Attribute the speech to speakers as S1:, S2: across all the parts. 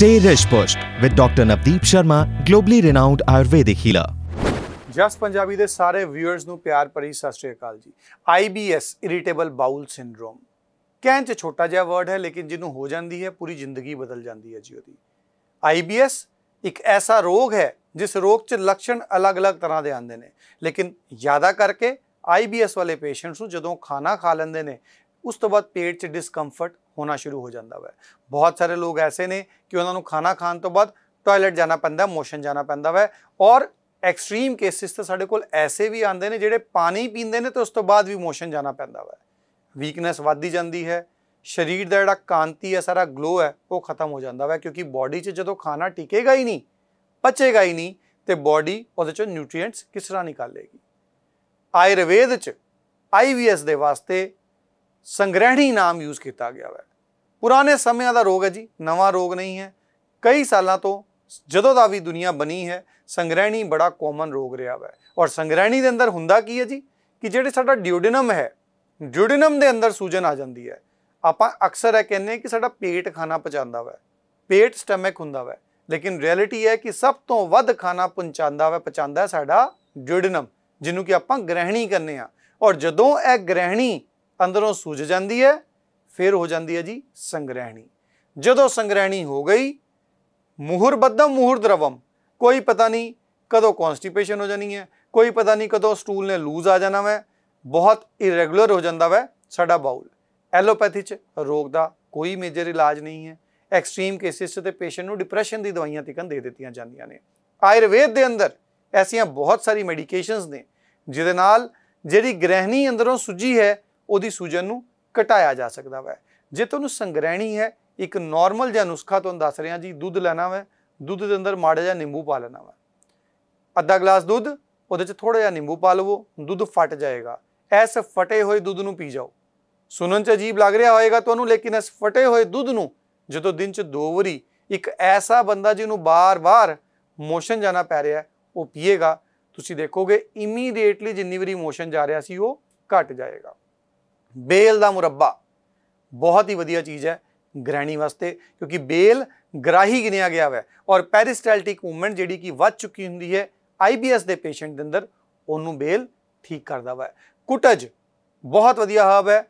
S1: Stay Rish Pushed with Dr. Navdeep Sharma, globally renowned Ayurvedic healer. ਜਸ ਪੰਜਾਬੀ ਦੇ ਸਾਰੇ viewers ਨੂੰ ਪਿਆਰ ਭਰੀ ਸਤਿ ਸ਼੍ਰੀ ਅਕਾਲ ਜੀ ਆਈਬੀਐਸ ਇਰੀਟੇਬਲ ਬਾਊਲ ਸਿੰਡਰੋਮ ਕਹਿਣ ਛੋਟਾ ਜਿਹਾ ਵਰਡ ਹੈ ਲੇਕਿਨ ਜਿਹਨੂੰ ਹੋ ਜਾਂਦੀ ਹੈ ਪੂਰੀ ਜ਼ਿੰਦਗੀ ਬਦਲ ਜਾਂਦੀ ਹੈ ਜੀ ਉਹਦੀ ਆਈਬੀਐਸ ਇੱਕ ਐਸਾ ਰੋਗ ਹੈ ਜਿਸ ਰੋਗ 'ਚ ਲੱਛਣ ਅਲੱਗ-ਅਲੱਗ ਤਰ੍ਹਾਂ ਦੇ ਆਉਂਦੇ ਨੇ ਲੇਕਿਨ ਜ਼ਿਆਦਾ ਕਰਕੇ ਆਈਬੀਐਸ ਵਾਲੇ ਪੇਸ਼ੈਂਟਸ ਨੂੰ ਜਦੋਂ ਖਾਣਾ ਖਾ ਲੈਂਦੇ ਨੇ ਉਸ ਤੋਂ ਬਾਅਦ ਪੇਟ 'ਚ ਡਿਸਕੰਫਰਟ ਹੋਣਾ ਸ਼ੁਰੂ ਹੋ ਜਾਂਦਾ ਵੈ ਬਹੁਤ ਸਾਰੇ ਲੋਕ ਐਸੇ ਨੇ ਕਿ ਉਹਨਾਂ ਨੂੰ ਖਾਣਾ ਖਾਣ ਤੋਂ ਬਾਅਦ ਟਾਇਲਟ ਜਾਣਾ ਪੈਂਦਾ ਮੋਸ਼ਨ ਜਾਣਾ ਪੈਂਦਾ ਵੈ ਔਰ ਐਕਸਟ੍ਰੀਮ ਕੇਸਿਸ ਤੇ ਸਾਡੇ ਕੋਲ ਐਸੇ ਵੀ ਆਉਂਦੇ ਨੇ ਜਿਹੜੇ ਪਾਣੀ ਪੀਂਦੇ ਨੇ ਤੇ ਉਸ ਤੋਂ ਬਾਅਦ ਵੀ ਮੋਸ਼ਨ ਜਾਣਾ ਪੈਂਦਾ ਵੈ ਵੀਕਨੈਸ ਵੱਧਦੀ ਜਾਂਦੀ ਹੈ ਸਰੀਰ ਦਾ ਜਿਹੜਾ ਕਾਂਤੀ ਹੈ ਸਾਰਾ ਗਲੋ ਹੈ ਉਹ ਖਤਮ ਹੋ ਜਾਂਦਾ ਵੈ ਕਿਉਂਕਿ ਬਾਡੀ 'ਚ ਜਦੋਂ ਖਾਣਾ ਟਿਕੇਗਾ ਹੀ ਨਹੀਂ ਪਚੇਗਾ ਹੀ ਨਹੀਂ ਤੇ ਬਾਡੀ ਉਹਦੇ 'ਚੋਂ ਨਿਊਟ੍ਰੀਐਂਟਸ ਕਿਸ ਤਰ੍ਹਾਂ ਨਿਕਾਲੇਗੀ ਆਯੁਰਵੇਦ 'ਚ ਆਈਵੀਐਸ ਦੇ ਵਾਸਤੇ ਸੰਗ੍ਰਹਿਣੀ ਨਾਮ ਯੂਜ਼ ਕੀਤਾ ਗਿਆ ਹੈ ਪੁਰਾਣੇ ਸਮਿਆਂ ਦਾ ਰੋਗ ਹੈ ਜੀ ਨਵਾਂ ਰੋਗ ਨਹੀਂ ਹੈ ਕਈ ਸਾਲਾਂ ਤੋਂ ਜਦੋਂ ਦਾ ਵੀ ਦੁਨੀਆ ਬਣੀ ਹੈ ਸੰਗ੍ਰਹਿਣੀ ਬੜਾ ਕਾਮਨ ਰੋਗ ਰਿਹਾ ਹੈ ਔਰ ਸੰਗ੍ਰਹਿਣੀ ਦੇ ਅੰਦਰ ਹੁੰਦਾ ਕੀ ਹੈ ਜੀ ਕਿ ਜਿਹੜੇ ਸਾਡਾ ਡਿਊਡਿਨਮ ਹੈ ਡਿਊਡਿਨਮ ਦੇ ਅੰਦਰ ਸੂਜਨ ਆ ਜਾਂਦੀ ਹੈ ਆਪਾਂ ਅਕਸਰ ਇਹ ਕਹਿੰਦੇ ਕਿ ਸਾਡਾ ਪੇਟ ਖਾਣਾ ਪਚਾਉਂਦਾ ਹੈ ਪੇਟ ਸਟਮਕ ਹੁੰਦਾ ਹੈ ਲੇਕਿਨ ਰਿਐਲਿਟੀ ਹੈ ਕਿ ਸਭ ਤੋਂ ਵੱਧ ਖਾਣਾ ਪਹੁੰਚਾਉਂਦਾ ਵਾ ਪਚਾਉਂਦਾ ਸਾਡਾ ਡਿਊਡਿਨਮ ਜਿਹਨੂੰ ਕਿ ਆਪਾਂ ਗ੍ਰਹਿਣੀ ਕਰਨੇ ਆ ਔਰ ਜਦੋਂ ਇਹ ਗ੍ਰਹਿਣੀ ਅੰਦਰੋਂ ਸੂਜ ਜਾਂਦੀ ਹੈ ਫਿਰ ਹੋ ਜਾਂਦੀ ਹੈ ਜੀ ਸੰਗ੍ਰਹਿਣੀ ਜਦੋਂ ਸੰਗ੍ਰਹਿਣੀ ਹੋ ਗਈ ਮੂਹਰ ਬੱਦਮ ਮੂਹਰ ਦਰਵਮ ਕੋਈ ਪਤਾ ਨਹੀਂ ਕਦੋਂ ਕਨਸਟੀਪੇਸ਼ਨ ਹੋ ਜਾਣੀ ਹੈ ਕੋਈ ਪਤਾ ਨਹੀਂ ਕਦੋਂ ਸਟੂਲ ਨੇ ਲੂਜ਼ ਆ ਜਾਣਾ ਵੈ ਬਹੁਤ ਇਰੈਗੂਲਰ ਹੋ ਜਾਂਦਾ ਵੈ ਸਾਡਾ ਬਾਉਲ ਐਲੋਪੈਥੀ 'ਚ ਰੋਗ ਦਾ ਕੋਈ ਮੇਜਰ ਇਲਾਜ ਨਹੀਂ ਹੈ ਐਕਸਟ੍ਰੀਮ ਕੇਸਿਸ ਤੇ ਪੇਸ਼ੈਂਟ ਨੂੰ ਡਿਪਰੈਸ਼ਨ ਦੀ ਦਵਾਈਆਂ ਤੀਕਨ ਦੇ ਦਿੱਤੀਆਂ ਜਾਂਦੀਆਂ ਨੇ ਆਯੁਰਵੇਦ ਦੇ ਅੰਦਰ ਐਸੀਆਂ ਬਹੁਤ ਸਾਰੀ ਮੈਡੀਕੇਸ਼ਨਸ ਨੇ ਜਿਹਦੇ ਨਾਲ ਜਿਹੜੀ ਗ੍ਰਹਿਣੀ ਅੰਦਰੋਂ ਸੁੱਜੀ ਹੈ ਉਹਦੀ ਸੂਜਨ ਨੂੰ ਘਟਾਇਆ ਜਾ ਸਕਦਾ ਵੈ ਜੇ ਤੁਹਾਨੂੰ ਸੰਗ੍ਰਹਿਣੀ ਹੈ ਇੱਕ ਨਾਰਮਲ ਜਿਹਾ ਨੁਸਖਾ ਤੁਹਾਨੂੰ ਦੱਸ ਰਿਹਾ ਜੀ ਦੁੱਧ ਲੈਣਾ ਵੈ ਦੁੱਧ ਦੇ ਅੰਦਰ ਮਾੜਾ ਜਿਹਾ ਨਿੰਬੂ ਪਾ ਲੈਣਾ ਵੈ ਅੱਧਾ ਗਲਾਸ ਦੁੱਧ ਉਹਦੇ 'ਚ ਥੋੜਾ ਜਿਹਾ ਨਿੰਬੂ ਪਾ ਲਵੋ ਦੁੱਧ ਫਟ ਜਾਏਗਾ ਐਸ ਫਟੇ ਹੋਏ ਦੁੱਧ ਨੂੰ ਪੀ ਜਾਓ ਸੁਣਨ 'ਚ ਅਜੀਬ ਲੱਗ ਰਿਹਾ ਹੋਏਗਾ ਤੁਹਾਨੂੰ ਲੇਕਿਨ ਐਸ ਫਟੇ ਹੋਏ ਦੁੱਧ ਨੂੰ ਜਦੋਂ ਦਿਨ 'ਚ ਦੋ ਵਾਰੀ ਇੱਕ ਐਸਾ ਬੰਦਾ ਜਿਹਨੂੰ ਬਾਰ-ਬਾਰ ਮੋਸ਼ਨ ਜਾਣਾ ਪੈ ਰਿਹਾ ਉਹ ਪੀਏਗਾ ਤੁਸੀਂ ਦੇਖੋਗੇ ਇਮੀਡੀਏਟਲੀ ਜਿੰਨੀ ਵਾਰੀ ਮੋਸ਼ਨ ਜਾ ਰਿਹਾ ਸੀ ਉਹ ਘਟ ਜਾਏਗਾ ਬੇਲ ਦਾ ਮੁਰੱਬਾ ਬਹੁਤ ਹੀ ਵਧੀਆ ਚੀਜ਼ ਹੈ ਗ੍ਰੈਣੀ ਵਾਸਤੇ ਕਿਉਂਕਿ ਬੇਲ ਗ੍ਰਾਹੀ ਗਿਣਿਆ ਗਿਆ ਹੈ ਔਰ ਪੈਰਿਸਟੈਲਟਿਕ ਮੂਵਮੈਂਟ ਜਿਹੜੀ ਕਿ ਵੱਧ ਚੁੱਕੀ ਹੁੰਦੀ ਹੈ ਆਈਬੀਐਸ ਦੇ ਪੇਸ਼ੈਂਟ ਦੇ ਅੰਦਰ ਉਹਨੂੰ ਬੇਲ ਠੀਕ ਕਰਦਾ ਹੈ ਕੁਟਜ ਬਹੁਤ ਵਧੀਆ ਹਬ ਹੈ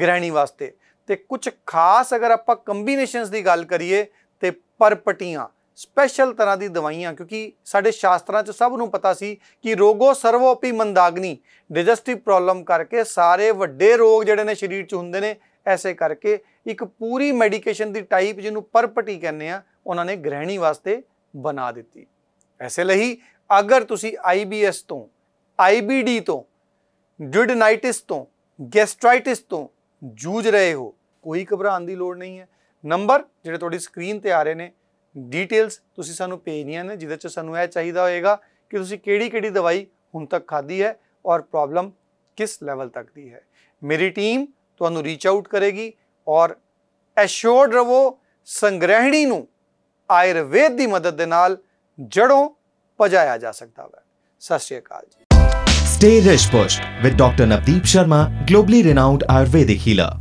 S1: ਗ੍ਰੈਣੀ ਵਾਸਤੇ ਤੇ ਕੁਝ ਖਾਸ ਅਗਰ ਆਪਾਂ ਕੰਬੀਨੇਸ਼ਨਸ ਦੀ ਗੱਲ ਕਰੀਏ ਤੇ ਪਰਪਟੀਆਂ ਸਪੈਸ਼ਲ ਤਰ੍ਹਾਂ ਦੀ ਦਵਾਈਆਂ ਕਿਉਂਕਿ ਸਾਡੇ ਸ਼ਾਸਤਰਾਂ 'ਚ ਸਭ ਨੂੰ ਪਤਾ ਸੀ ਕਿ ਰੋਗੋ ਸਰਵੋਪੀ ਮੰਦਾਗਨੀ ਡਾਈਜੈਸਟਿਵ ਪ੍ਰੋਬਲਮ ਕਰਕੇ ਸਾਰੇ ਵੱਡੇ ਰੋਗ ਜਿਹੜੇ ਨੇ ਸਰੀਰ 'ਚ ਹੁੰਦੇ ਨੇ ਐਸੇ ਕਰਕੇ ਇੱਕ ਪੂਰੀ ਮੈਡੀਕੇਸ਼ਨ ਦੀ ਟਾਈਪ ਜਿਹਨੂੰ ਪਰਪਟੀ ਕਹਿੰਦੇ ਆ ਉਹਨਾਂ ਨੇ ਗ੍ਰਹਿਣੀ ਵਾਸਤੇ ਬਣਾ ਦਿੱਤੀ ਐਸੇ ਲਈ ਅਗਰ ਤੁਸੀਂ ਆਈਬੀਐਸ ਤੋਂ ਆਈਬੀਡੀ ਤੋਂ ਡਿਡਨਾਈਟਿਸ ਤੋਂ ਗੈਸਟ੍ਰਾਈਟਿਸ ਤੋਂ ਜੂਝ ਰਹੇ ਹੋ ਕੋਈ ਘਬਰਾਉਣ ਦੀ ਲੋੜ ਨਹੀਂ ਹੈ ਨੰਬਰ ਜਿਹੜੇ ਤੁਹਾਡੀ ਸਕਰੀਨ ਤੇ ਆ ਰਹੇ ਨੇ ਡਿਟੇਲਸ ਤੁਸੀਂ ਸਾਨੂੰ ਭੇਜਣੀਆਂ ਨੇ ਜਿਹਦੇ 'ਚ ਸਾਨੂੰ ਇਹ ਚਾਹੀਦਾ ਹੋਏਗਾ ਕਿ ਤੁਸੀਂ ਕਿਹੜੀ-ਕਿਹੜੀ ਦਵਾਈ ਹੁਣ ਤੱਕ ਖਾਧੀ ਹੈ ਔਰ ਪ੍ਰੋਬਲਮ ਕਿਸ ਲੈਵਲ ਤੱਕ ਦੀ ਹੈ ਮੇਰੀ ਟੀਮ ਤੁਹਾਨੂੰ ਰੀਚ ਆਊਟ ਕਰੇਗੀ ਔਰ ਐਸ਼ੋਰਡ ਰਵੋ ਸੰਗ੍ਰਹਿਣੀ ਨੂੰ ਆਯੁਰਵੇਦ ਦੀ ਮਦਦ ਦੇ ਨਾਲ ਜੜੋਂ ਪਜਾਇਆ ਜਾ ਸਕਦਾ ਹੈ ਸਤਿ ਸ਼੍ਰੀ ਅਕਾਲ ਜੀ stay Rish with doctor Dr. Sharma Sharma, globally Ayurvedic healer